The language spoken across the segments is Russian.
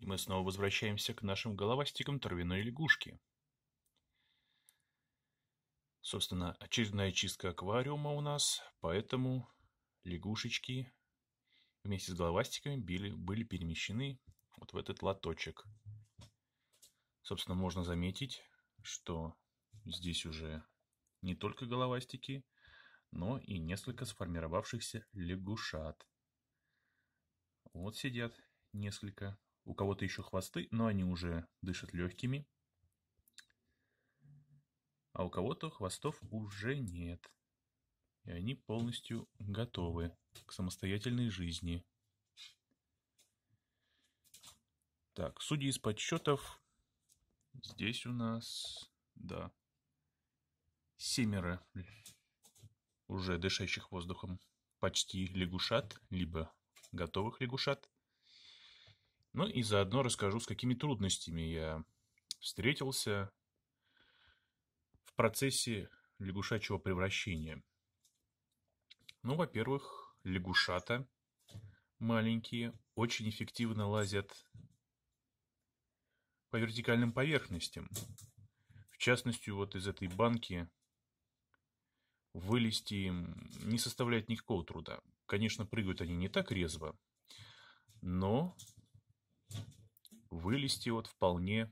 И мы снова возвращаемся к нашим головастикам травяной лягушки. Собственно, очередная чистка аквариума у нас, поэтому лягушечки вместе с головастиками били, были перемещены вот в этот лоточек. Собственно, можно заметить, что здесь уже не только головастики, но и несколько сформировавшихся лягушат. Вот сидят несколько у кого-то еще хвосты, но они уже дышат легкими. А у кого-то хвостов уже нет. И они полностью готовы к самостоятельной жизни. Так, судя из подсчетов, здесь у нас, да, семеро уже дышащих воздухом почти лягушат, либо готовых лягушат – ну и заодно расскажу, с какими трудностями я встретился в процессе лягушачьего превращения. Ну, во-первых, лягушата маленькие очень эффективно лазят по вертикальным поверхностям. В частности, вот из этой банки вылезти им не составляет никакого труда. Конечно, прыгают они не так резво, но Вылезти вот вполне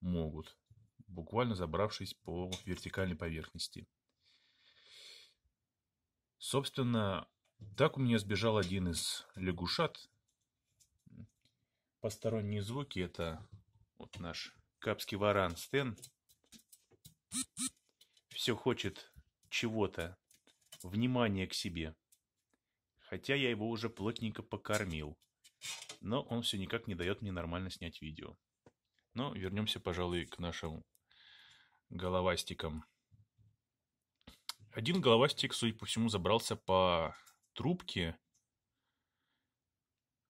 могут, буквально забравшись по вертикальной поверхности. Собственно, так у меня сбежал один из лягушат. Посторонние звуки – это вот наш капский варан Стен. Все хочет чего-то, внимания к себе. Хотя я его уже плотненько покормил но он все никак не дает мне нормально снять видео. Но вернемся, пожалуй, к нашим головастикам. Один головастик, судя по всему, забрался по трубке,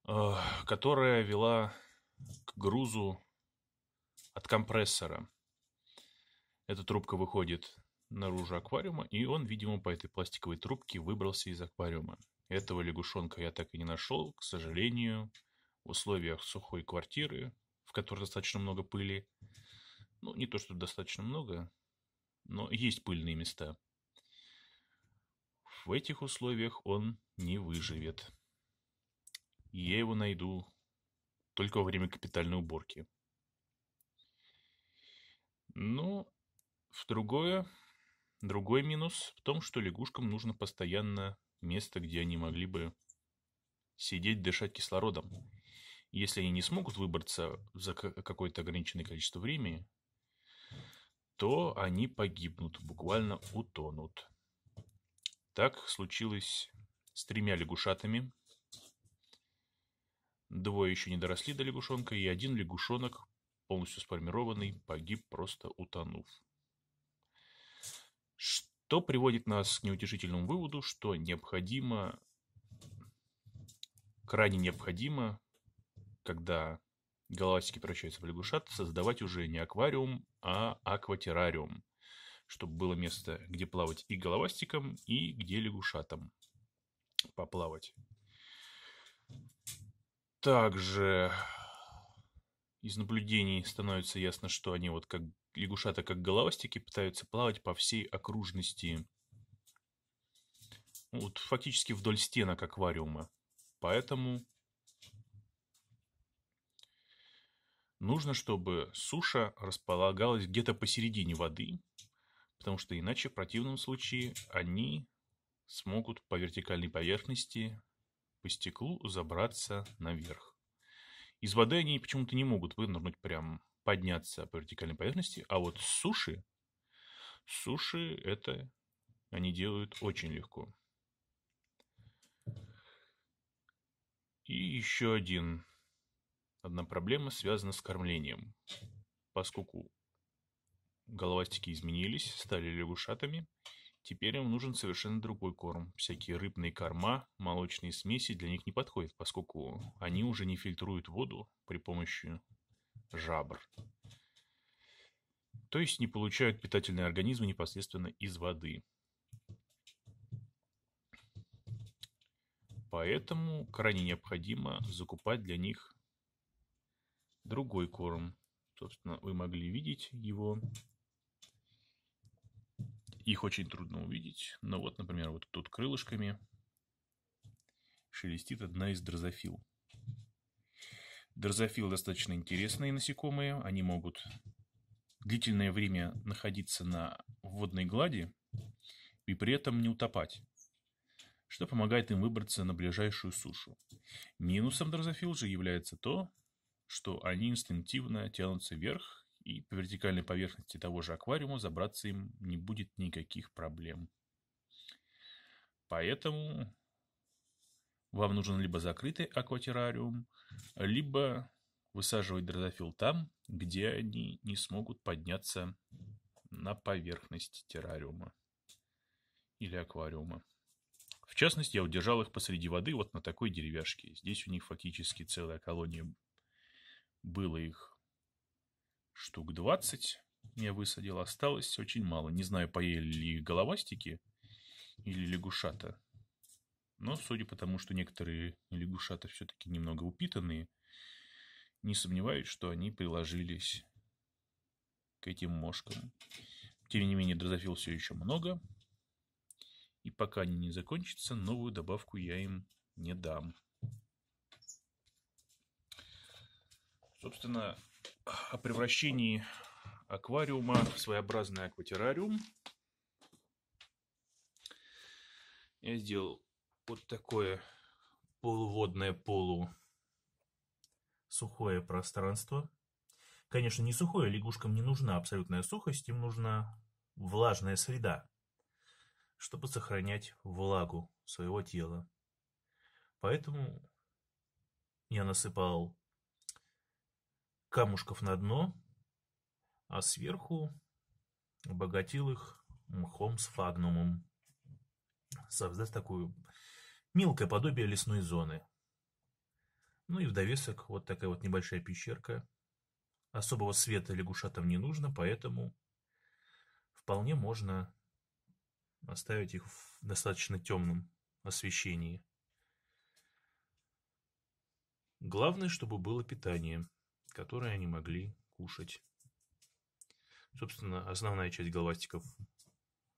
э, которая вела к грузу от компрессора. Эта трубка выходит наружу аквариума, и он, видимо, по этой пластиковой трубке выбрался из аквариума. Этого лягушонка я так и не нашел, к сожалению в условиях сухой квартиры, в которой достаточно много пыли. Ну, не то, что достаточно много, но есть пыльные места. В этих условиях он не выживет. Я его найду только во время капитальной уборки. Ну, в другое, другой минус в том, что лягушкам нужно постоянно место, где они могли бы сидеть, дышать кислородом. Если они не смогут выбраться за какое-то ограниченное количество времени, то они погибнут, буквально утонут. Так случилось с тремя лягушатами. Двое еще не доросли до лягушонка, и один лягушонок, полностью сформированный, погиб, просто утонув. Что приводит нас к неутешительному выводу, что необходимо, крайне необходимо когда головастики превращаются в лягушат, создавать уже не аквариум, а акватеррариум, чтобы было место, где плавать и головастиком, и где лягушатам поплавать. Также из наблюдений становится ясно, что они вот как лягушата, как головастики, пытаются плавать по всей окружности, вот фактически вдоль стенок аквариума. Поэтому Нужно, чтобы суша располагалась где-то посередине воды, потому что иначе в противном случае они смогут по вертикальной поверхности по стеклу забраться наверх. Из воды они почему-то не могут вынырнуть прям подняться по вертикальной поверхности, а вот суши, суши это они делают очень легко. И еще один Одна проблема связана с кормлением. Поскольку головастики изменились, стали лягушатами, теперь им нужен совершенно другой корм. Всякие рыбные корма, молочные смеси для них не подходят, поскольку они уже не фильтруют воду при помощи жабр. То есть не получают питательные организмы непосредственно из воды. Поэтому крайне необходимо закупать для них другой корм. Собственно, вы могли видеть его. Их очень трудно увидеть. Но вот, например, вот тут крылышками шелестит одна из дрозофил. Дрозофил достаточно интересные насекомые. Они могут длительное время находиться на водной глади и при этом не утопать что помогает им выбраться на ближайшую сушу. Минусом дрозофил же является то, что они инстинктивно тянутся вверх, и по вертикальной поверхности того же аквариума забраться им не будет никаких проблем. Поэтому вам нужен либо закрытый акватерариум, либо высаживать дрозофил там, где они не смогут подняться на поверхность террариума или аквариума. В частности, я удержал их посреди воды вот на такой деревяшке. Здесь у них фактически целая колония было их штук двадцать. Я высадил, осталось очень мало. Не знаю, поели ли головастики или лягушата. Но судя по тому, что некоторые лягушата все-таки немного упитанные, не сомневаюсь, что они приложились к этим мошкам. Тем не менее, дрозофил все еще много. И пока они не закончатся, новую добавку я им не дам. Собственно, о превращении аквариума в своеобразный акватеррариум. Я сделал вот такое полуводное полу сухое пространство. Конечно, не сухое, лягушкам не нужна абсолютная сухость, им нужна влажная среда, чтобы сохранять влагу своего тела. Поэтому я насыпал камушков на дно, а сверху обогатил их мхом с фагнумом, создав такую мелкое подобие лесной зоны. Ну и в довесок вот такая вот небольшая пещерка. Особого света лягушатам не нужно, поэтому вполне можно оставить их в достаточно темном освещении. Главное, чтобы было питание которые они могли кушать. Собственно, основная часть головастиков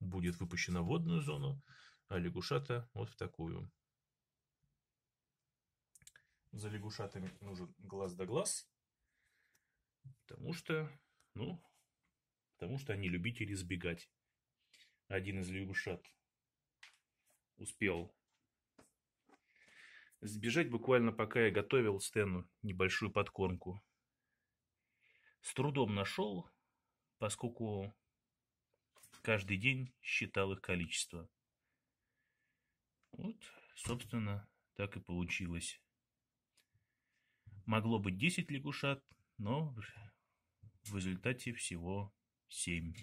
будет выпущена в водную зону, а лягушата вот в такую. За лягушатами нужен глаз да глаз, потому что, ну, потому что они любители сбегать. Один из лягушат успел сбежать буквально, пока я готовил Стэну небольшую подкормку. С трудом нашел, поскольку каждый день считал их количество. Вот, собственно, так и получилось. Могло быть 10 лягушат, но в результате всего 7.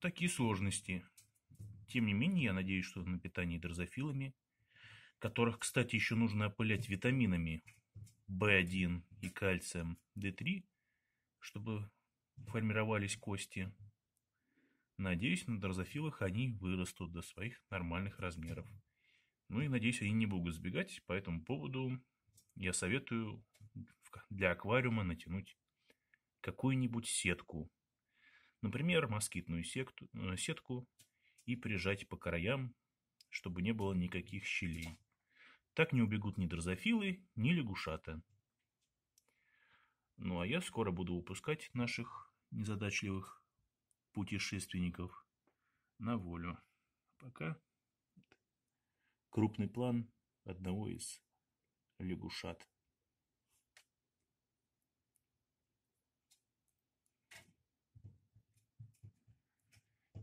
Такие сложности. Тем не менее, я надеюсь, что на питании дрозофилами, которых, кстати, еще нужно опылять витаминами, в1 и кальцием D3, чтобы формировались кости. Надеюсь, на дрозофилах они вырастут до своих нормальных размеров. Ну и надеюсь, они не будут сбегать. По этому поводу я советую для аквариума натянуть какую-нибудь сетку. Например, москитную э, сетку и прижать по краям, чтобы не было никаких щелей. Так не убегут ни дрозофилы, ни лягушата. Ну а я скоро буду выпускать наших незадачливых путешественников на волю. Пока крупный план одного из лягушат.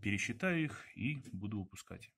Пересчитаю их и буду выпускать.